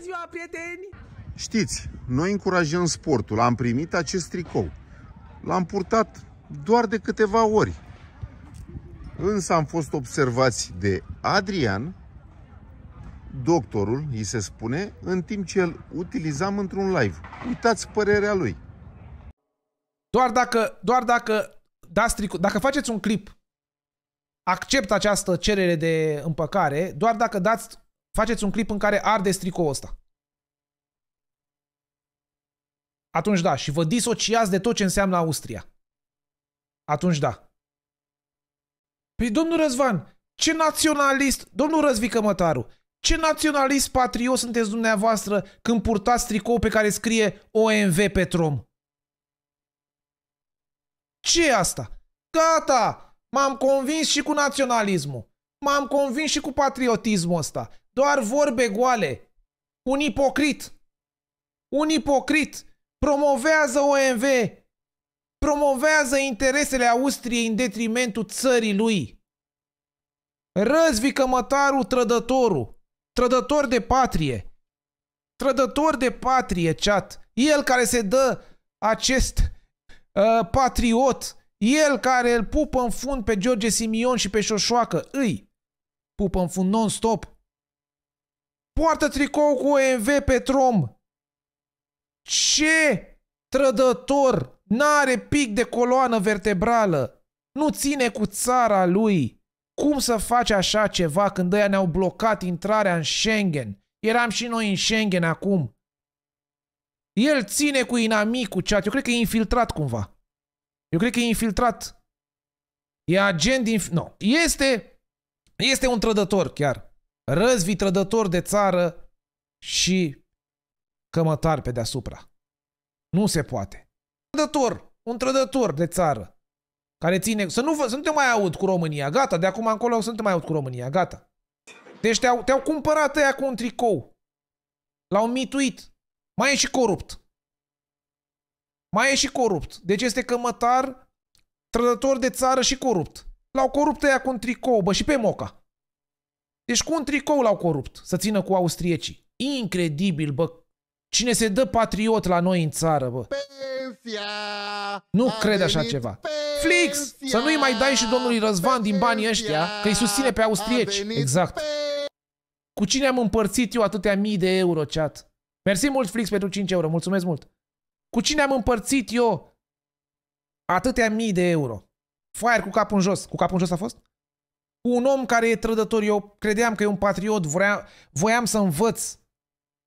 ziua, prieteni! Știți, noi încurajăm sportul. Am primit acest tricou. L-am purtat doar de câteva ori. Însă am fost observați de Adrian, doctorul, îi se spune, în timp ce îl utilizam într-un live. Uitați părerea lui. Doar dacă, doar dacă dați tricou, dacă faceți un clip, accept această cerere de împăcare, doar dacă dați faceți un clip în care arde tricoul ăsta. Atunci da, și vă disociați de tot ce înseamnă Austria. Atunci da. Păi domnul Răzvan, ce naționalist, domnul Răzvică Mătaru, ce naționalist patriot sunteți dumneavoastră când purtați tricou pe care scrie OMV Petrom? ce e asta? Gata! M-am convins și cu naționalismul. M-am convins și cu patriotismul ăsta. Doar vorbe goale. Un ipocrit. Un ipocrit. Promovează OMV. Promovează interesele Austriei în detrimentul țării lui. Răzvică mătarul trădătorul. Trădător de patrie. Trădător de patrie, chat. El care se dă acest uh, patriot. El care îl pupă în fund pe George Simion și pe Șoșoacă. Îi pupă în fund non-stop. Poartă tricou cu OMV Petrom. Ce trădător! N-are pic de coloană vertebrală. Nu ține cu țara lui. Cum să faci așa ceva când ăia ne-au blocat intrarea în Schengen? Eram și noi în Schengen acum. El ține cu inamicul chat. Eu cred că e infiltrat cumva. Eu cred că e infiltrat. E agent din... Nu. No. Este... Este un trădător chiar răzvi trădători de țară și cămătar pe deasupra. Nu se poate. Trădător, un trădător de țară care ține... Să nu, să nu te mai aud cu România, gata, de acum încolo să nu te mai aud cu România, gata. Deci te-au, te cumpărat ăia cu un tricou. L-au mituit. Mai e și corupt. Mai e și corupt. Deci este cămătar, trădător de țară și corupt. L-au corupt ăia cu un tricou, bă, și pe moca. Deci cu un tricou l-au corupt, să țină cu austriecii. Incredibil, bă. Cine se dă patriot la noi în țară, bă. Pensia! Nu cred așa ceva. Flix! să nu-i mai dai și domnului Răzvan din banii ăștia, că îi susține pe austrieci. Exact. Cu cine am împărțit eu atâtea mii de euro, chat? Mersi mult, Flix, pentru 5 euro. Mulțumesc mult. Cu cine am împărțit eu atâtea mii de euro? Fire cu capul în jos. Cu capul în jos a fost? cu un om care e trădător. Eu credeam că e un patriot, voiam, voiam să învăț.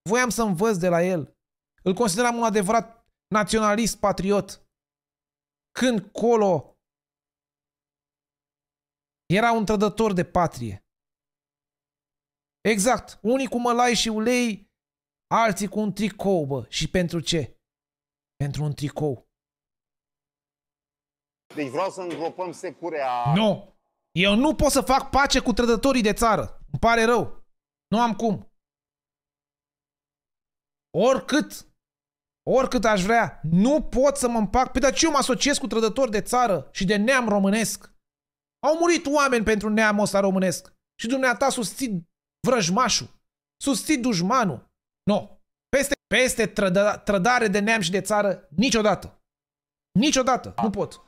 Voiam să învăț de la el. Îl consideram un adevărat naționalist patriot. Când colo era un trădător de patrie. Exact, unii cu mălai și ulei, alții cu un tricou, bă. Și pentru ce? Pentru un tricou. Deci vreau să îngropăm securea... Nu! Eu nu pot să fac pace cu trădătorii de țară. Îmi pare rău. Nu am cum. Oricât, oricât aș vrea, nu pot să mă împac. Păi dar ce eu mă asociez cu trădători de țară și de neam românesc? Au murit oameni pentru neamul ăsta românesc. Și dumneata susții vrăjmașul. Susții dușmanul. Nu. No. Peste, peste trădare de neam și de țară, niciodată. Niciodată. Nu pot.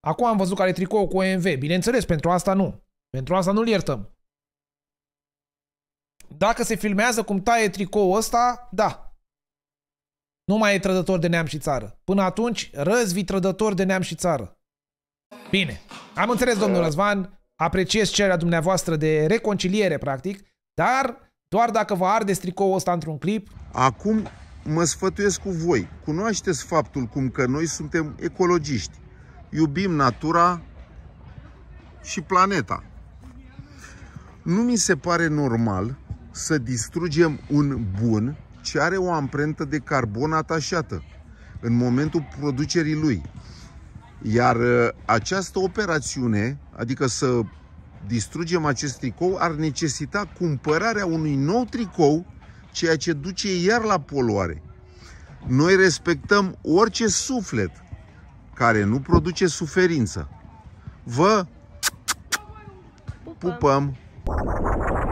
Acum am văzut care are tricou cu OMV. Bineînțeles, pentru asta nu. Pentru asta nu-l iertăm. Dacă se filmează cum taie tricou ăsta, da. Nu mai e trădător de neam și țară. Până atunci, răzvi trădător de neam și țară. Bine. Am înțeles, domnul da. Răzvan. Apreciez cererea dumneavoastră de reconciliere, practic, dar doar dacă vă arde tricou ăsta într-un clip... Acum mă sfătuiesc cu voi. Cunoașteți faptul cum că noi suntem ecologiști iubim natura și planeta. Nu mi se pare normal să distrugem un bun ce are o amprentă de carbon atașată în momentul producerii lui. Iar uh, această operațiune, adică să distrugem acest tricou, ar necesita cumpărarea unui nou tricou, ceea ce duce iar la poluare. Noi respectăm orice suflet care nu produce suferință. Vă pupăm! pupăm.